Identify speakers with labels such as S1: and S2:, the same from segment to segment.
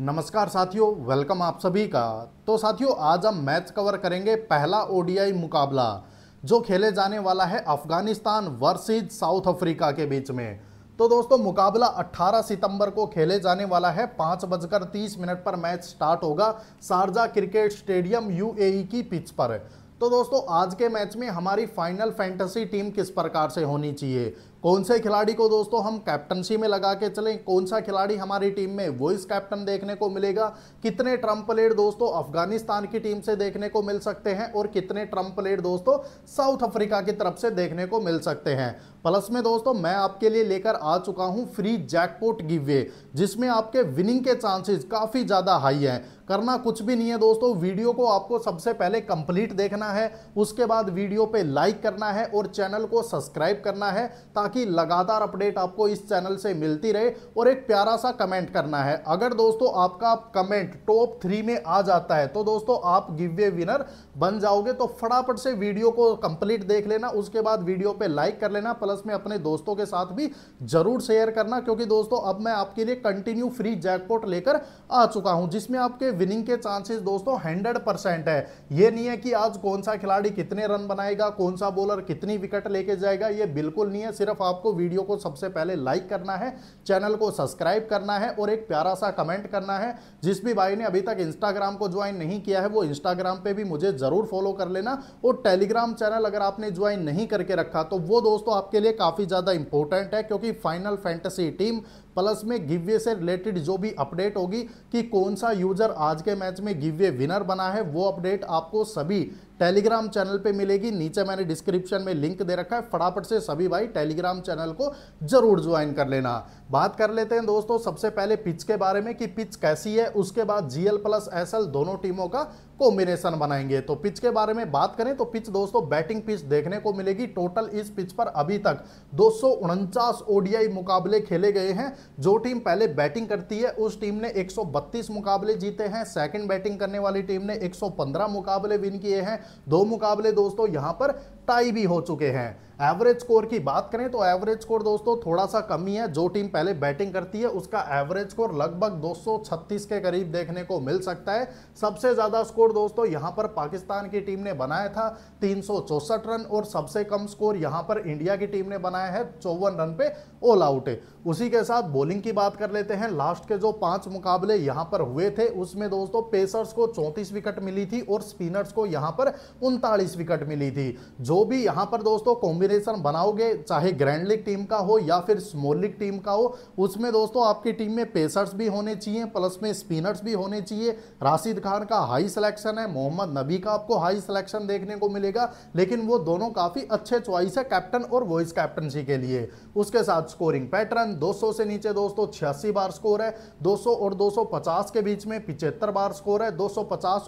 S1: नमस्कार साथियों वेलकम आप सभी का तो साथियों आज हम मैच कवर करेंगे पहला ओडीआई मुकाबला जो खेले जाने वाला है अफगानिस्तान वर्सेज साउथ अफ्रीका के बीच में तो दोस्तों मुकाबला 18 सितंबर को खेले जाने वाला है पाँच बजकर तीस मिनट पर मैच स्टार्ट होगा Sharjah cricket stadium UAE e की पिच पर तो दोस्तों आज के मैच में हमारी फाइनल फैंटेसी टीम किस प्रकार से होनी चाहिए कौन से खिलाड़ी को दोस्तों हम कैप्टनसी में लगा के चलें कौन सा खिलाड़ी हमारी टीम में वॉइस कैप्टन देखने को मिलेगा कितने ट्रम्प प्लेयर दोस्तों अफगानिस्तान की टीम से देखने को मिल सकते हैं और कितने ट्रंप प्लेयर दोस्तों साउथ अफ्रीका की तरफ से देखने को मिल सकते हैं प्लस में दोस्तों मैं आपके लिए लेकर आ चुका हूँ फ्री जैकपोट गिवे जिसमें आपके विनिंग के चांसेज काफ़ी ज़्यादा हाई हैं करना कुछ भी नहीं है दोस्तों वीडियो को आपको सबसे पहले कंप्लीट देखना है उसके बाद वीडियो पे लाइक करना है और चैनल को सब्सक्राइब करना है ताकि ताकि लगातार अपडेट आपको इस चैनल से मिलती रहे और एक प्यारा सा कमेंट करना है अगर दोस्तों आपका कमेंट टॉप थ्री में आ जाता है तो दोस्तों आप गिवे विनर बन जाओगे तो फटाफट से वीडियो को कंप्लीट देख लेना उसके बाद वीडियो पे लाइक कर लेना प्लस में अपने दोस्तों के साथ भी जरूर शेयर करना क्योंकि दोस्तों अब मैं आपके लिए कंटिन्यू फ्री जैकपॉट लेकर आ चुका हूं जिसमें आपके विनिंग के चांसेस दोस्तों हंड्रेड परसेंट है यह नहीं है कि आज कौन सा खिलाड़ी कितने रन बनाएगा कौन सा बॉलर कितनी विकेट लेके जाएगा यह बिल्कुल नहीं है सिर्फ सिर्फ आपको वीडियो को सबसे पहले लाइक करना है चैनल को सब्सक्राइब करना है और एक प्यारा सा कमेंट करना है जिस भी भाई ने अभी तक इंस्टाग्राम को ज्वाइन नहीं किया है वो इंस्टाग्राम पे भी मुझे ज़रूर फॉलो कर लेना और टेलीग्राम चैनल अगर आपने ज्वाइन नहीं करके रखा तो वो दोस्तों आपके लिए काफ़ी ज़्यादा इंपॉर्टेंट है क्योंकि फाइनल फैंटेसी टीम प्लस में गिववे से रिलेटेड जो भी अपडेट होगी कि कौन सा यूजर आज के मैच में गिववे विनर बना है वो अपडेट आपको सभी टेलीग्राम चैनल पे मिलेगी नीचे मैंने डिस्क्रिप्शन में लिंक दे रखा है फटाफट से सभी भाई टेलीग्राम चैनल को जरूर ज्वाइन कर लेना बात कर लेते हैं दोस्तों सबसे पहले पिच के बारे में कि पिच कैसी है उसके बाद जीएल प्लस एसएल दोनों टीमों का कॉम्बिनेशन बनाएंगे तो पिच के बारे में बात करें तो पिच दोस्तों बैटिंग पिच देखने को मिलेगी टोटल इस पिच पर अभी तक दो ओडीआई मुकाबले खेले गए हैं जो टीम पहले बैटिंग करती है उस टीम ने 132 मुकाबले जीते हैं सेकंड बैटिंग करने वाली टीम ने 115 मुकाबले विन किए हैं दो मुकाबले दोस्तों यहां पर टाई भी हो चुके हैं एवरेज स्कोर की बात करें तो एवरेज स्कोर दोस्तों थोड़ा सा कम ही है जो टीम पहले बैटिंग करती है उसका एवरेज स्कोर लगभग 236 के करीब देखने को मिल सकता है सबसे ज़्यादा स्कोर दोस्तों यहां पर पाकिस्तान की टीम ने बनाया था तीन रन और सबसे कम स्कोर यहां पर इंडिया की टीम ने बनाया है चौवन रन पे ऑल आउट है उसी के साथ बॉलिंग की बात कर लेते हैं लास्ट के जो पांच मुकाबले यहां पर हुए थे उसमें दोस्तों पेसर्स को चौंतीस विकेट मिली थी और स्पिनर्स को यहां पर उनतालीस विकेट मिली थी जो भी यहां पर दोस्तों कॉम्बिनेशन कॉम्बिनेशन बनाओगे चाहे ग्रैंड लीग टीम का हो या फिर स्मॉल लीग टीम का हो उसमें दोस्तों आपकी टीम में पेसर्स भी होने चाहिए प्लस में स्पिनर्स भी होने चाहिए राशिद खान का हाई सिलेक्शन है मोहम्मद नबी का आपको हाई सिलेक्शन देखने को मिलेगा लेकिन वो दोनों काफ़ी अच्छे च्वाइस है कैप्टन और वॉइस कैप्टनसी के लिए उसके साथ स्कोरिंग पैटर्न दो से नीचे दोस्तों छियासी बार स्कोर है दो और दो के बीच में पिचहत्तर बार स्कोर है दो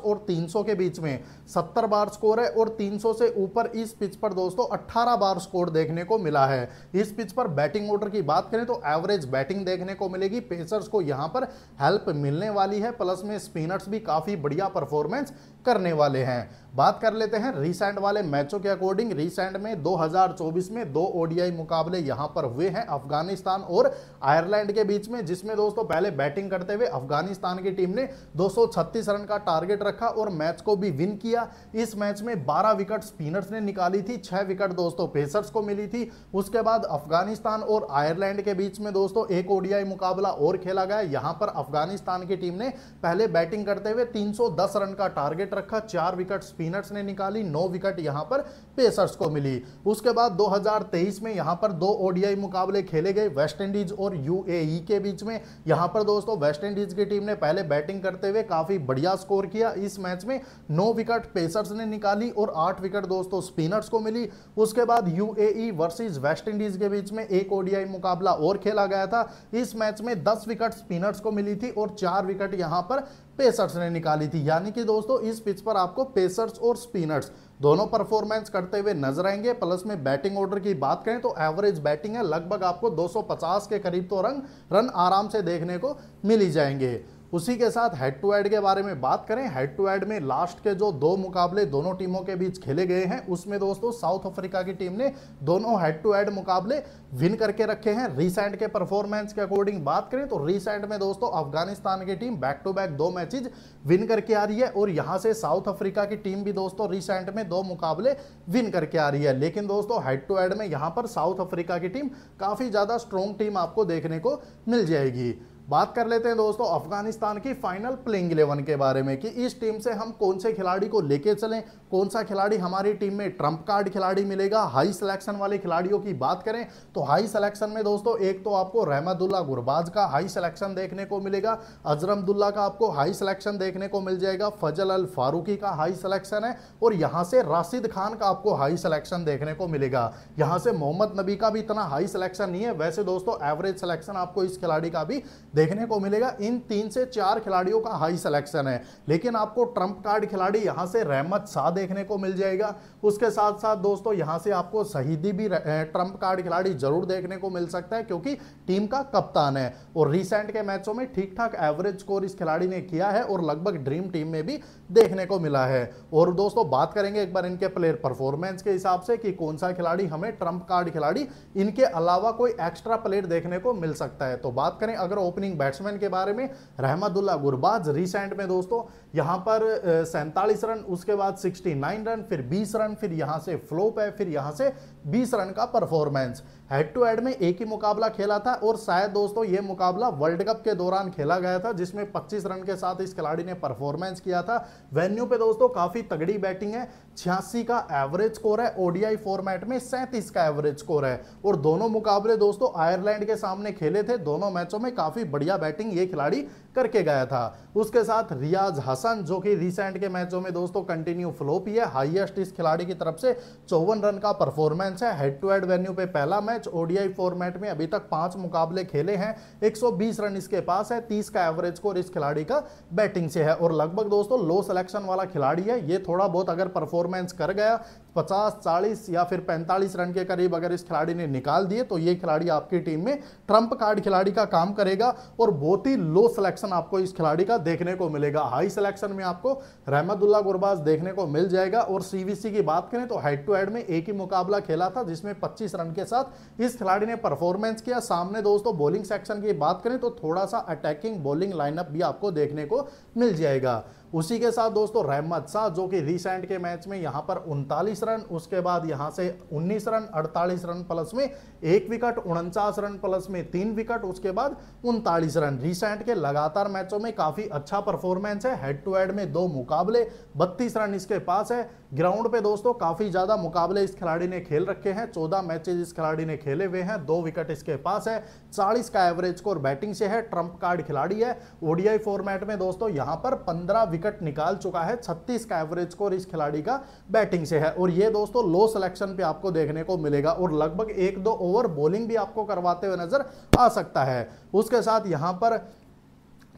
S1: और तीन के बीच में सत्तर बार स्कोर है और तीन से ऊपर इस पिच पर दोस्तों अट्ठारह बार स्कोर देखने को मिला है इस पिच पर बैटिंग ऑर्डर की बात करें तो एवरेज बैटिंग देखने को मिलेगी पेसर्स को यहां पर हेल्प मिलने वाली है प्लस में स्पिनर्स भी काफी बढ़िया परफॉर्मेंस करने वाले हैं बात कर लेते हैं रिसेंट वाले मैचों के अकॉर्डिंग रिसेंट में 2024 में दो ओडीआई मुकाबले यहां पर हुए हैं अफगानिस्तान और आयरलैंड के बीच में जिसमें दोस्तों पहले बैटिंग करते हुए अफगानिस्तान की टीम ने 236 रन का टारगेट रखा और मैच को भी विन किया इस मैच में 12 विकेट स्पिनर्स ने निकाली थी छह विकेट दोस्तों पेसर्स को मिली थी उसके बाद अफगानिस्तान और आयरलैंड के बीच में दोस्तों एक ओडीआई मुकाबला और खेला गया यहां पर अफगानिस्तान की टीम ने पहले बैटिंग करते हुए तीन रन का टारगेट रखा चार विकेट स्पिनर्स ने निकाली नौ विकेट यहां पर पेसर्स को मिली उसके बाद 2023 में यहां पर दो ओडीआई मुकाबले खेले गए वेस्ट इंडीज और यूएई e के बीच में यहां पर दोस्तों वेस्ट इंडीज की टीम ने पहले बैटिंग करते हुए काफी बढ़िया स्कोर किया इस मैच में नौ विकेट पेसर्स ने निकाली और आठ विकेट दोस्तों स्पिनर्स को मिली उसके बाद U UAE e West Indies के बीच में एक ओडीआई मुकाबला और खेला गया था इस मैच में दस विकेट स्पिनर्स को मिली थी और चार विकेट यहां पर पेसर्स ने निकाली थी यानी कि दोस्तों इस पिच पर आपको पेसर्स और स्पिनर्स दोनों परफॉर्मेंस करते हुए नजर आएंगे प्लस में बैटिंग ऑर्डर की बात करें तो एवरेज बैटिंग है लगभग आपको 250 के करीब तो रन रन आराम से देखने को मिली जाएंगे उसी के साथ हेड टू हेड के बारे में बात करें हेड टू हेड में लास्ट के जो दो मुकाबले दोनों टीमों के बीच खेले गए हैं उसमें दोस्तों साउथ अफ्रीका की टीम ने दोनों हेड टू हेड मुकाबले विन करके रखे हैं रिसेंट के परफॉर्मेंस के अकॉर्डिंग बात करें तो रिसेंट में दोस्तों अफगानिस्तान की टीम बैक टू बैक दो मैचेज विन करके आ रही है और यहां से साउथ अफ्रीका की टीम भी दोस्तों रिसेंट में दो मुकाबले विन करके आ रही है लेकिन दोस्तों हेड टू हेड में यहां पर साउथ अफ्रीका की टीम काफी ज्यादा स्ट्रॉन्ग टीम आपको देखने को मिल जाएगी बात कर लेते हैं दोस्तों अफगानिस्तान की फाइनल प्लेइंग इलेवन के बारे में कि इस टीम से हम कौन से खिलाड़ी को लेके चलें कौन सा खिलाड़ी हमारी टीम में ट्रंप कार्ड खिलाड़ी मिलेगा हाई सिलेक्शन वाले खिलाड़ियों की बात करें तो हाई सिलेक्शन में दोस्तों एक तो आपको रहमतुल्ला गुरबाज का हाई सिलेक्शन देखने को मिलेगा अजरमदुल्ला का आपको हाई सिलेक्शन देखने को मिल जाएगा फजल अल फारूकी का हाई सिलेक्शन है और यहाँ से राशिद खान का आपको हाई सिलेक्शन देखने को मिलेगा यहाँ से मोहम्मद नबी का भी इतना हाई सिलेक्शन नहीं है वैसे दोस्तों एवरेज सिलेक्शन आपको इस खिलाड़ी का भी देखने को मिलेगा इन तीन से चार खिलाड़ियों का हाई सिलेक्शन है लेकिन आपको ट्रंप कार्ड खिलाड़ी यहां से रहमत शाह देखने को मिल जाएगा उसके साथ साथ दोस्तों यहां से आपको शहीदी भी ट्रंप कार्ड खिलाड़ी जरूर देखने को मिल सकता है क्योंकि टीम का कप्तान है और रिसेंट के मैचों में ठीक ठाक एवरेज स्कोर इस खिलाड़ी ने किया है और लगभग ड्रीम टीम में भी देखने को मिला है और दोस्तों बात करेंगे एक बार इनके प्लेयर परफॉर्मेंस के हिसाब से कि कौन सा खिलाड़ी हमें ट्रंप कार्ड खिलाड़ी इनके अलावा कोई एक्स्ट्रा प्लेयर देखने को मिल सकता है तो बात करें अगर ओपनिंग बैट्समैन के बारे में रहमतुल्ला गुरबाज रिसेंट में दोस्तों यहाँ पर सैंतालीस रन उसके बाद 69 रन फिर 20 रन फिर यहाँ से फ्लोप है फिर यहाँ से 20 रन का परफॉर्मेंस हेड टू हेड में एक ही मुकाबला खेला था और शायद दोस्तों ये मुकाबला वर्ल्ड कप के दौरान खेला गया था जिसमें 25 रन के साथ इस खिलाड़ी ने परफॉर्मेंस किया था वेन्यू पे दोस्तों काफ़ी तगड़ी बैटिंग है छियासी का एवरेज स्कोर है ओडीआई फॉर्मेट में सैंतीस का एवरेज स्कोर है और दोनों मुकाबले दोस्तों आयरलैंड के सामने खेले थे दोनों मैचों में काफ़ी बढ़िया बैटिंग ये खिलाड़ी करके गया था उसके साथ रियाज हसन जो कि रिसेंट के मैचों में दोस्तों कंटिन्यू फ्लोप ही है हाईएस्ट इस खिलाड़ी की तरफ से चौवन रन का परफॉर्मेंस है हेड टू हेड वेन्यू पे पहला मैच ओडीआई फॉर्मेट में अभी तक पांच मुकाबले खेले हैं 120 रन इसके पास है 30 का एवरेज स्कोर इस खिलाड़ी का बैटिंग से है और लगभग दोस्तों लो सिलेक्शन वाला खिलाड़ी है ये थोड़ा बहुत अगर परफॉर्मेंस कर गया पचास चालीस या फिर पैंतालीस रन के करीब अगर इस खिलाड़ी ने निकाल दिए तो ये खिलाड़ी आपकी टीम में ट्रंप कार्ड खिलाड़ी का काम करेगा और बहुत ही लो सिलेक्शन आपको इस खिलाड़ी का देखने को मिलेगा हाई सिलेक्शन में आपको रहमतुल्ला गुरबाज देखने को मिल जाएगा और सीवीसी की बात करें तो हेड टू हेड में एक ही मुकाबला खेला था जिसमें पच्चीस रन के साथ इस खिलाड़ी ने परफॉर्मेंस किया सामने दोस्तों बॉलिंग सेक्शन की बात करें तो थोड़ा सा अटैकिंग बॉलिंग लाइनअप भी आपको देखने को मिल जाएगा उसी के साथ दोस्तों रहमत शाह जो कि रिसेंट के मैच में यहाँ पर उनतालीस रन उसके बाद यहाँ से 19 रन 48 रन प्लस में एक विकेट उनचास रन प्लस में तीन विकेट उसके बाद उनतालीस रन रिसेंट के लगातार मैचों में काफ़ी अच्छा परफॉर्मेंस है हेड टू हेड में दो मुकाबले बत्तीस रन इसके पास है ग्राउंड पे दोस्तों काफ़ी ज़्यादा मुकाबले इस खिलाड़ी ने खेल रखे हैं चौदह मैचेज इस खिलाड़ी ने खेले हुए हैं दो विकेट इसके पास है चालीस का एवरेज स्कोर बैटिंग से है ट्रंप कार्ड खिलाड़ी है ओडीआई फॉर्मेट में दोस्तों यहां पर पंद्रह विकेट विकेट निकाल चुका है छत्तीस का एवरेज स्कोर इस खिलाड़ी का बैटिंग से है और ये दोस्तों लो सिलेक्शन पे आपको देखने को मिलेगा और लगभग एक दो ओवर बॉलिंग भी आपको करवाते हुए नजर आ सकता है उसके साथ यहाँ पर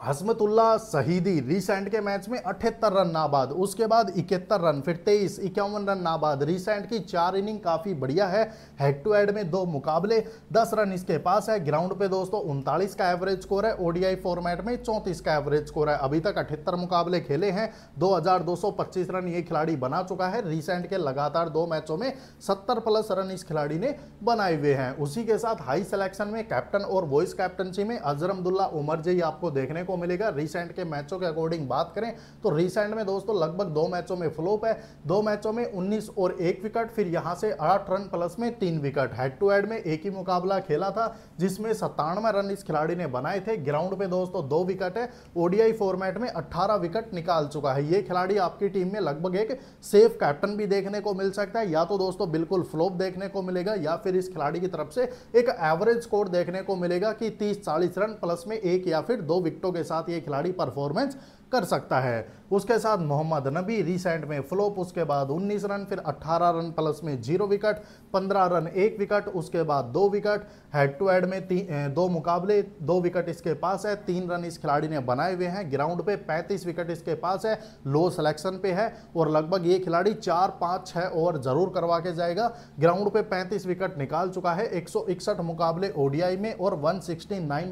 S1: हसमतुल्ला सहीदी रिसेंट के मैच में अठहत्तर रन नाबाद उसके बाद इकहत्तर रन फिर तेईस इक्यावन रन नाबाद रिसेंट की चार इनिंग काफ़ी बढ़िया है हेड टू हेड में दो मुकाबले दस रन इसके पास है ग्राउंड पे दोस्तों उनतालीस का एवरेज स्कोर है ओडीआई फॉर्मेट में चौंतीस का एवरेज स्कोर है अभी तक अठहत्तर मुकाबले खेले हैं दो रन ये खिलाड़ी बना चुका है रिसेंट के लगातार दो मैचों में सत्तर प्लस रन इस खिलाड़ी ने बनाए हुए हैं उसी के साथ हाई सेलेक्शन में कैप्टन और वॉइस कैप्टनशी में अजहर अब्दुल्ला उमर जी आपको देखने को मिलेगा रिसेंट के मैचों के अकॉर्डिंग बात करें तो रिसेंट में दोस्तों लगभग दो मैचों में फ्लोप है दो मैचों में उन्नीस और एक विकेट फिर यहां से आठ रन प्लस में तीन विकेट हेड टू हेड में एक ही मुकाबला खेला था जिसमें सत्तानवे रन इस खिलाड़ी ने बनाए थे ग्राउंड पे दोस्तों दो विकेट है ओडीआई फॉर्मेट में 18 विकेट निकाल चुका है ये खिलाड़ी आपकी टीम में लगभग एक सेफ कैप्टन भी देखने को मिल सकता है या तो दोस्तों बिल्कुल फ्लोप देखने को मिलेगा या फिर इस खिलाड़ी की तरफ से एक एवरेज स्कोर देखने को मिलेगा कि तीस चालीस रन प्लस में एक या फिर दो विकेटों के साथ ये खिलाड़ी परफॉर्मेंस कर सकता है उसके साथ मोहम्मद नबी रिसेंट में फ्लोप उसके बाद 19 रन फिर 18 रन प्लस में जीरो विकेट 15 रन एक विकेट उसके बाद दो विकेट हेड टू हेड में दो मुकाबले दो विकेट इसके पास है तीन रन इस खिलाड़ी ने बनाए हुए हैं ग्राउंड पे 35 विकेट इसके पास है लो सिलेक्शन पे है और लगभग ये खिलाड़ी चार पाँच छः ओवर जरूर करवा के जाएगा ग्राउंड पे पैंतीस विकेट निकाल चुका है एक मुकाबले ओडीआई में और वन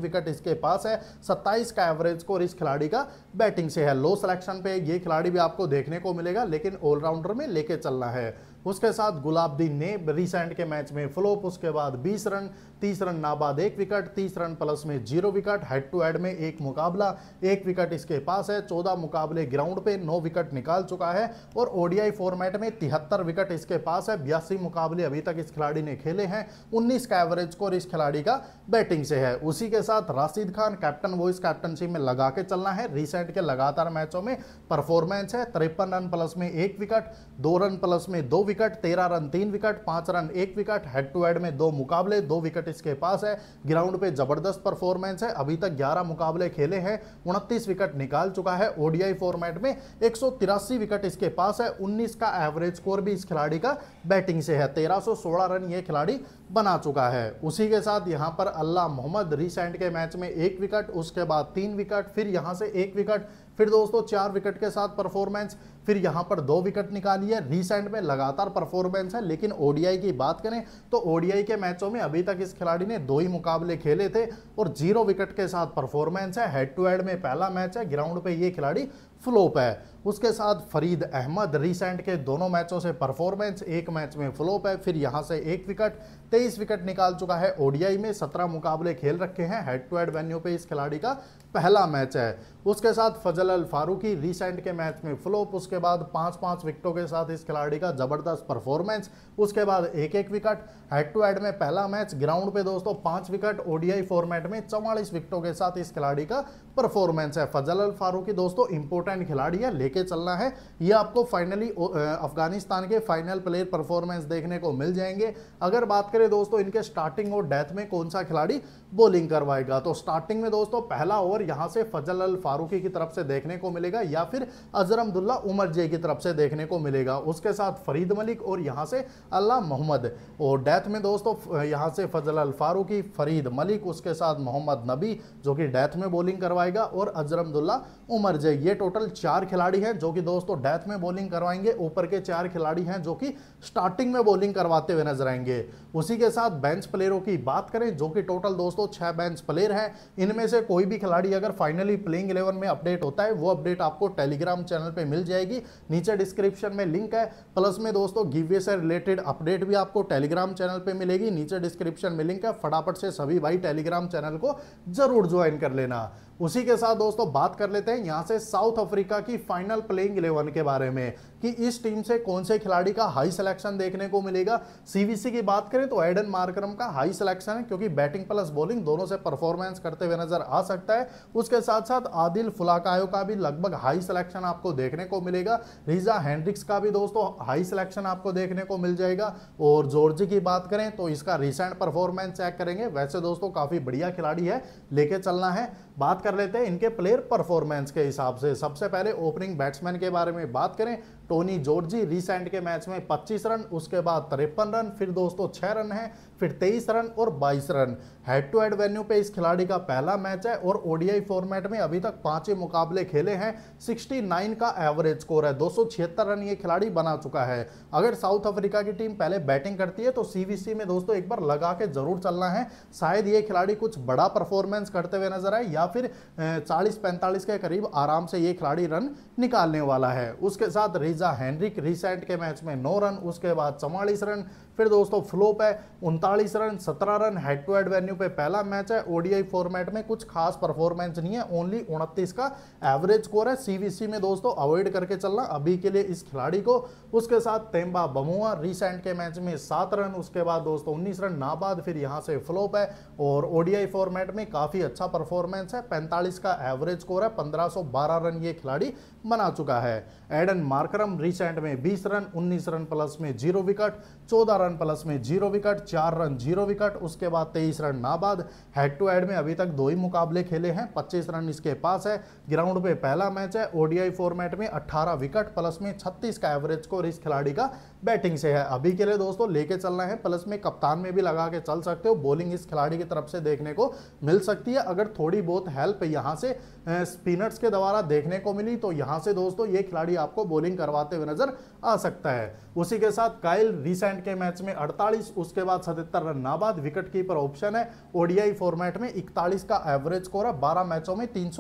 S1: विकेट इसके पास है सत्ताईस का एवरेज स्कोर इस खिलाड़ी का बैटिंग बैटिंग से है लो सिलेक्शन पे ये खिलाड़ी भी आपको देखने को मिलेगा लेकिन ऑलराउंडर में लेके चलना है उसके साथ गुलाबदीन ने रिसेंट के मैच में फ्लोप उसके बाद 20 रन 30 रन नाबाद एक विकेट 30 रन प्लस में zero wicket head to head में एक मुकाबला एक विकेट इसके पास है 14 मुकाबले ग्राउंड पे 9 विकेट निकाल चुका है और ओडीआई फॉर्मेट में तिहत्तर विकेट इसके पास है बयासी मुकाबले अभी तक इस खिलाड़ी ने खेले हैं उन्नीस का एवरेज स्कोर इस खिलाड़ी का बैटिंग से है उसी के साथ Rashid Khan captain vice captainship में लगा के चलना है रिसेंट के लगातार मैचों में परफॉर्मेंस है तिरपन रन प्लस में एक विकेट दो रन प्लस में दो विकेट तेरह रन तीन विकेट पांच रन एक विकेट हेड टू हेड में दो मुकाबले दो विकेट इसके पास है ग्राउंड पे जबरदस्त परफॉर्मेंस है अभी तक ग्यारह मुकाबले खेले हैं उनतीस विकेट निकाल चुका है ओडीआई फॉर्मेट में एक विकेट इसके पास है उन्नीस का एवरेज स्कोर भी इस खिलाड़ी का बैटिंग से है तेरह रन ये खिलाड़ी बना चुका है उसी के साथ यहाँ पर अल्लाह मोहम्मद रिसेंट के मैच में एक विकेट उसके बाद तीन विकेट फिर यहाँ से एक विकेट फिर दोस्तों चार विकेट के साथ परफॉर्मेंस फिर यहाँ पर दो विकेट निकाली है रिसेंट में लगातार परफॉर्मेंस है लेकिन ओडीआई की बात करें तो ओडीआई के मैचों में अभी तक इस खिलाड़ी ने दो ही मुकाबले खेले थे और जीरो विकेट के साथ परफॉर्मेंस है हेड टू हेड में पहला मैच है ग्राउंड पे ये खिलाड़ी फ्लोप है उसके साथ फरीद अहमद रिसेंट के दोनों मैचों से परफॉर्मेंस एक मैच में फ्लोप है फिर यहाँ से एक विकेट तेईस विकेट निकाल चुका है ओडीआई में सत्रह मुकाबले खेल रखे हैं हेड टू हेड वेन्यू पे इस खिलाड़ी का पहला मैच है उसके साथ फजल अल फारूकी रिसेंट के मैच में फ्लोप उसके उसके बाद पांच पांच विकेटों के साथ इस खिलाड़ी का ज़बरदस्त परफॉर्मेंस उसके बाद एक एक विकेट हेड टू हेड में पहला मैच ग्राउंड पे दोस्तों पांच विकेट ओडीआई फॉर्मेट में चौवालीस विकेटों के साथ इस खिलाड़ी का परफॉर्मेंस है फजल अल फारूकी दोस्तों इंपोर्टेंट खिलाड़ी है लेके चलना है ये आपको फाइनली अफगानिस्तान के फाइनल प्लेयर परफॉर्मेंस देखने को मिल जाएंगे अगर बात करें दोस्तों इनके स्टार्टिंग और डेथ में कौन सा खिलाड़ी बॉलिंग करवाएगा तो स्टार्टिंग में दोस्तों पहला ओवर यहां से फजल अल फारूकी की तरफ से देखने को मिलेगा या फिर अजरमदुल्ला उमर जे की तरफ से देखने को मिलेगा उसके साथ फरीद मलिक और यहाँ से अल्लाह मोहम्मद और डेथ में दोस्तों यहाँ से फजल अल फारूकी फरीद मलिक उसके साथ मोहम्मद नबी जो कि डेथ में बॉलिंग करवाएगा और अजरमदुल्ला उमर जे ये टोटल चार खिलाड़ी हैं जो कि दोस्तों डेथ में बॉलिंग करवाएंगे ऊपर के चार खिलाड़ी हैं जो कि स्टार्टिंग में बॉलिंग करवाते हुए नजर आएंगे उसी के साथ बेंच प्लेयरों की बात करें जो कि टोटल दोस्तों छह बेंच प्लेयर हैं इनमें से कोई भी खिलाड़ी अगर फाइनली प्लेइंग इलेवन में अपडेट होता है वो अपडेट आपको टेलीग्राम चैनल पे मिल जाएगी जाएगी नीचे डिस्क्रिप्शन में लिंक है प्लस में दोस्तों गिवे से रिलेटेड अपडेट भी आपको टेलीग्राम चैनल पर मिलेगी नीचे डिस्क्रिप्शन में लिंक है फटाफट से सभी भाई टेलीग्राम चैनल को जरूर ज्वाइन कर लेना उसी के साथ दोस्तों बात कर लेते हैं यहां से साउथ अफ्रीका की फाइनल प्लेइंग इलेवन के बारे में कि इस टीम से कौन से खिलाड़ी का हाई सिलेक्शन देखने को मिलेगा सीवीसी की बात करें तो एडन मार्करम का हाई सिलेक्शन है क्योंकि बैटिंग प्लस बॉलिंग दोनों से परफॉर्मेंस करते हुए नजर आ सकता है उसके साथ साथ आदिल फुलाकायो का भी लगभग हाई सिलेक्शन आपको देखने को मिलेगा रिजा हैंड्रिक्स का भी दोस्तों हाई सिलेक्शन आपको देखने को मिल जाएगा और जॉर्जी की बात करें तो इसका रिसेंट परफॉर्मेंस चेक करेंगे वैसे दोस्तों काफी बढ़िया खिलाड़ी है लेके चलना है बात कर लेते हैं इनके प्लेयर परफॉर्मेंस के हिसाब से सबसे पहले ओपनिंग बैट्समैन के बारे में बात करें टोनी जॉर्जी रिसेंट के मैच में 25 रन उसके बाद तिरपन रन फिर दोस्तों 6 रन है फिर 23 रन और 22 run head to head venue पे इस खिलाड़ी का पहला मैच है और ओडीआई फॉर्मेट में अभी तक पांच ही मुकाबले खेले हैं 69 का एवरेज स्कोर है दो रन ये खिलाड़ी बना चुका है अगर साउथ अफ्रीका की टीम पहले बैटिंग करती है तो सी में दोस्तों एक बार लगा के जरूर चलना है शायद ये खिलाड़ी कुछ बड़ा परफॉर्मेंस करते हुए नजर आए या फिर चालीस पैंतालीस के करीब आराम से ये खिलाड़ी रन निकालने वाला है उसके साथ एलिजा हैनरिक रिसेंट के मैच में नौ रन उसके बाद चवालीस रन फिर दोस्तों फ्लोप है उनतालीस रन सत्रह run head to head venue पे पहला मैच है ओडीआई फॉर्मेट में कुछ खास परफॉर्मेंस नहीं है ओनली उनतीस का एवरेज स्कोर है सीवीसी में दोस्तों अवॉइड करके चलना अभी के लिए इस खिलाड़ी को उसके साथ तेम्बा बमुआ रिसेंट के मैच में सात रन उसके बाद दोस्तों उन्नीस रन नाबाद फिर यहाँ से फ्लोप है और ओडीआई फॉर्मेट में काफ़ी अच्छा परफॉर्मेंस है पैंतालीस का एवरेज स्कोर है पंद्रह रन ये खिलाड़ी बना चुका है एडन मार्करम रिसेंट में बीस रन उन्नीस रन प्लस में जीरो विकेट चौदह रन प्लस में जीरो विकेट चार रन जीरो विकेट उसके बाद तेईस रन नाबाद हेड टू हेड में अभी तक दो ही मुकाबले खेले हैं पच्चीस रन इसके पास है ग्राउंड पे पहला मैच है ओडीआई फॉर्मेट में अट्ठारह विकेट प्लस में छत्तीस का एवरेज स्कोर इस खिलाड़ी का बैटिंग से है अभी के लिए दोस्तों लेके चलना है प्लस में कप्तान में भी लगा के चल सकते हो बॉलिंग इस खिलाड़ी की तरफ से देखने को मिल सकती है अगर थोड़ी बहुत हेल्प यहाँ से स्पिनर्स के द्वारा देखने को मिली तो यहाँ से दोस्तों ये खिलाड़ी आपको बॉलिंग करवाते हुए नजर आ सकता है उसी के साथ काइल रिसेंट के मैच में अड़तालीस उसके बाद सतहत्तर रन नाबाद विकेट कीपर ऑप्शन है ओडीआई फॉर्मेट में इकतालीस का एवरेज स्कोर है बारह मैचों में तीन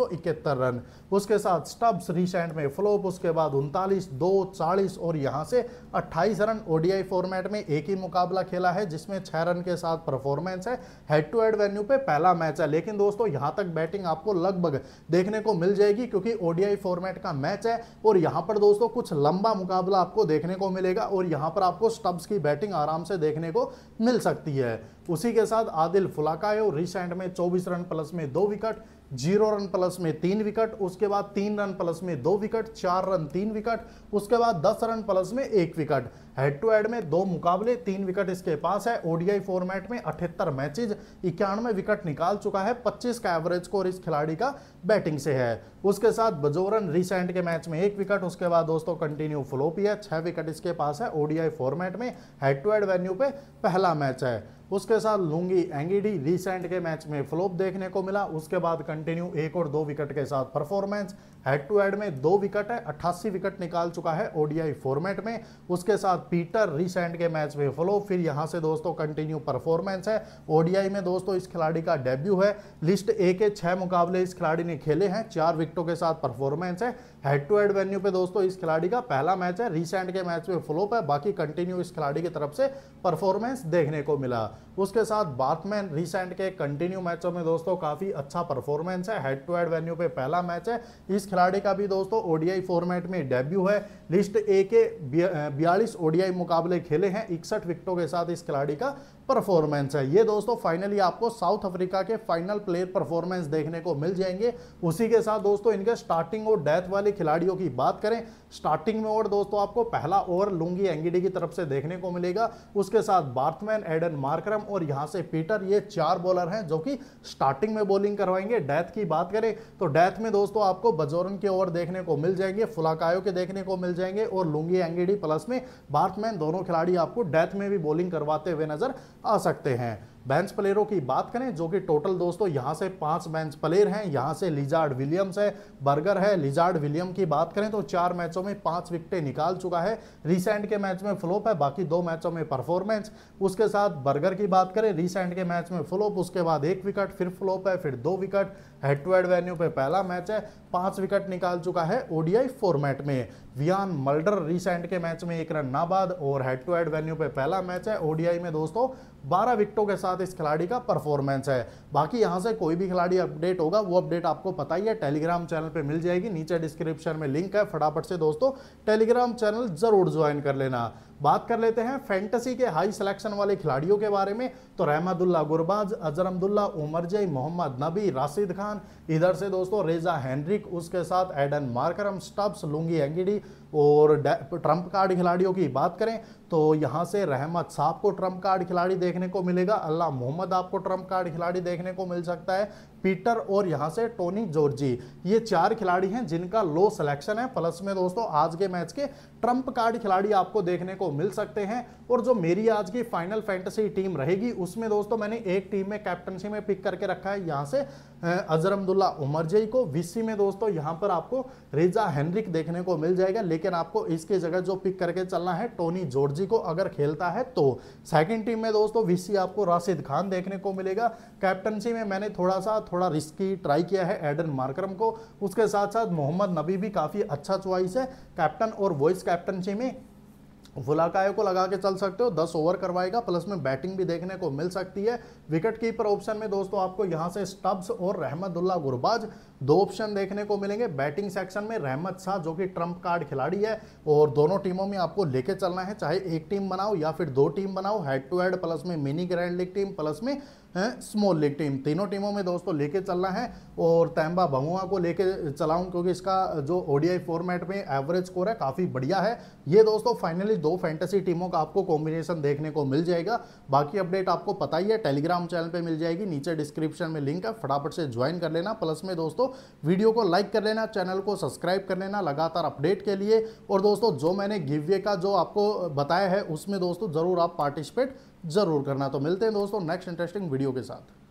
S1: रन उसके साथ स्टब्स रिसेंट में फ्लोप उसके बाद उनतालीस दो चालीस और यहाँ से अट्ठाईस 28 रन ओडीआई फॉर्मेट में एक ही मुकाबला खेला है जिसमें छह रन के साथ परफॉर्मेंस है हेड टू हेड वेन्यू पे पहला मैच है लेकिन दोस्तों यहां तक बैटिंग आपको लगभग देखने को मिल जाएगी क्योंकि ओडीआई फॉर्मेट का मैच है और यहां पर दोस्तों कुछ लंबा मुकाबला आपको देखने को मिलेगा और यहां पर आपको स्टब्स की बैटिंग आराम से देखने को मिल सकती है उसी के साथ आदिल फुलाकायो रिसेंट एंड में 24 रन प्लस में दो विकेट जीरो रन प्लस में तीन विकेट उसके बाद तीन रन प्लस में दो विकेट चार रन तीन विकेट उसके बाद दस रन प्लस में एक विकेट हेड टू हेड में दो मुकाबले तीन विकेट इसके पास है ओडीआई फॉर्मेट में अठहत्तर मैचेज इक्यानवे विकेट निकाल चुका है पच्चीस का एवरेज स्कोर इस खिलाड़ी का बैटिंग से है उसके साथ बजोरन रिसेंट के मैच में एक विकेट उसके बाद दोस्तों कंटिन्यू फ्लोपी है छह विकेट इसके पास है ओडीआई फॉर्मेट में हेड टू हेड वेन्यू पे पहला मैच है उसके साथ लुंगी एंगिडी रिसेंट के मैच में फ्लोप देखने को मिला उसके बाद कंटिन्यू एक और दो विकेट के साथ परफॉर्मेंस हेड टू हेड में दो विकेट है अट्ठासी विकेट निकाल चुका है ओडीआई फॉर्मेट में उसके साथ पीटर रिसेंट के मैच में फॉलो फिर यहाँ से दोस्तों कंटिन्यू परफॉर्मेंस है ओडीआई में दोस्तों इस खिलाड़ी का डेब्यू है लिस्ट ए के छह मुकाबले इस खिलाड़ी ने खेले हैं चार विकेटों के साथ परफॉर्मेंस है हेड टू हेड वेन्यू पे दोस्तों इस खिलाड़ी का पहला मैच है रिसेंट के मैच में फ्लोप है बाकी कंटिन्यू इस खिलाड़ी की तरफ से परफॉर्मेंस देखने को मिला उसके साथ बाथमैन रिसेंट के कंटिन्यू मैचों में दोस्तों काफी अच्छा परफॉर्मेंस है हेड टू हेड वेन्यू पे पहला मैच है इस खिलाड़ी का भी दोस्तों ओडीआई फॉर्मेट में डेब्यू है लिस्ट ए के बयालीस ओडीआई मुकाबले खेले हैं इकसठ विकेटों के साथ इस खिलाड़ी का परफॉर्मेंस है ये दोस्तों फाइनली आपको साउथ अफ्रीका के फाइनल प्लेयर परफॉर्मेंस देखने को मिल जाएंगे उसी के साथ दोस्तों इनके स्टार्टिंग और डेथ वाले खिलाड़ियों की बात करें स्टार्टिंग में ओवर दोस्तों आपको पहला ओवर लुंगी एंगीडी की तरफ से देखने को मिलेगा उसके साथ बार्थमैन एडन मार्क्रम और यहाँ से पीटर ये चार बॉलर हैं जो कि स्टार्टिंग में बॉलिंग करवाएंगे डेथ की बात करें तो डेथ में दोस्तों आपको बजोरन के ओवर देखने को मिल जाएंगे फुलाकायो के देखने को मिल जाएंगे और लुंगी एंगीडी प्लस में बार्थमैन दोनों खिलाड़ी आपको डेथ में भी बॉलिंग करवाते हुए नजर आ सकते हैं बेंच प्लेयरों की बात करें जो कि टोटल दोस्तों यहाँ से पांच बेंच प्लेयर हैं यहाँ से लिजार्ड विलियम्स है बर्गर है लिजार्ड विलियम की बात करें तो चार मैचों में पांच विकटें निकाल चुका है रिसेंट के मैच में फ्लोप है बाकी दो मैचों में परफॉर्मेंस उसके साथ बर्गर की बात करें रिसेंट के मैच में फ्लोप उसके बाद एक विकेट फिर फ्लोप है फिर दो wicket head to head venue पे पहला मैच है पांच विकेट निकाल चुका है ओडीआई फॉर्मेट में वियान मल्डर रिसेंट के मैच में एक रन नाबाद और हेड टू हेड वेन्यू पे पहला मैच है ओडीआई में दोस्तों बारह विकेटों के साथ इस खिलाड़ी का परफॉर्मेंस है बाकी यहाँ से कोई भी खिलाड़ी अपडेट होगा वो अपडेट आपको पता ही है टेलीग्राम चैनल पे मिल जाएगी नीचे डिस्क्रिप्शन में लिंक है फटाफट से दोस्तों टेलीग्राम चैनल जरूर ज्वाइन कर लेना बात कर लेते हैं फैंटेसी के हाई सिलेक्शन वाले खिलाड़ियों के बारे में तो रहमदुल्ला गुरबाज अजर अब्दुल्ला उमर मोहम्मद नबी राशिद खान इधर से दोस्तों रेजा हैंड्रिक उसके साथ Aiden Markram Stubbs Lungi Ngidi और ट्रंप कार्ड खिलाड़ियों की बात करें तो यहाँ से रहमत साहब को ट्रंप कार्ड खिलाड़ी देखने को मिलेगा अल्लाह मोहम्मद आपको ट्रंप कार्ड खिलाड़ी देखने को मिल सकता है पीटर और यहां से टोनी जॉर्जी ये चार खिलाड़ी हैं जिनका लो सिलेक्शन है प्लस में दोस्तों आज के मैच के ट्रंप कार्ड खिलाड़ी आपको देखने को मिल सकते हैं और जो मेरी आज की फाइनल फैंटेसी टीम रहेगी उसमें दोस्तों मैंने एक टीम में कैप्टनशी में पिक करके रखा है यहां से अजहर अब्दुल्ला उमरजई को वीसी में दोस्तों यहाँ पर आपको रिजा हेनरिक देखने को मिल जाएगा लेकिन आपको इसकी जगह जो पिक करके चलना है टोनी जॉर्जी को अगर खेलता है तो सेकेंड टीम में दोस्तों वीसी आपको राशिद खान देखने को मिलेगा कैप्टनसी में मैंने थोड़ा सा थोड़ा रिस्की ट्राई किया है एडन मार्करम को उसके साथ साथ मोहम्मद नबी भी काफ़ी अच्छा च्वाइस है कैप्टन और वॉइस कैप्टनसी में वुलाकायो को लगा के चल सकते हो दस ओवर करवाएगा प्लस में बैटिंग भी देखने को मिल सकती है विकेट कीपर ऑप्शन में दोस्तों आपको यहाँ से स्टब्स और रहमतुल्ला गुरबाज दो ऑप्शन देखने को मिलेंगे बैटिंग सेक्शन में रहमत शाह जो कि ट्रंप कार्ड खिलाड़ी है और दोनों टीमों में आपको लेके चलना है चाहे एक टीम बनाओ या फिर दो टीम बनाओ हेड टू हेड प्लस में mini grand league team plus में स्मॉल लीग टीम तीनों टीमों में दोस्तों लेके चलना है और तैम्बा भगुआ को लेके चलाऊं क्योंकि इसका जो ओडीआई फॉर्मेट में एवरेज स्कोर है काफ़ी बढ़िया है ये दोस्तों फाइनली दो फैंटेसी टीमों का आपको कॉम्बिनेशन देखने को मिल जाएगा बाकी अपडेट आपको पता ही है टेलीग्राम चैनल पर मिल जाएगी नीचे डिस्क्रिप्शन में लिंक है फटाफट से ज्वाइन कर लेना प्लस में दोस्तों वीडियो को लाइक कर लेना चैनल को सब्सक्राइब कर लेना लगातार अपडेट के लिए और दोस्तों जो मैंने गिव्य का जो आपको बताया है उसमें दोस्तों ज़रूर आप पार्टिसिपेट ज़रूर करना तो मिलते हैं दोस्तों नेक्स्ट इंटरेस्टिंग वीडियो के साथ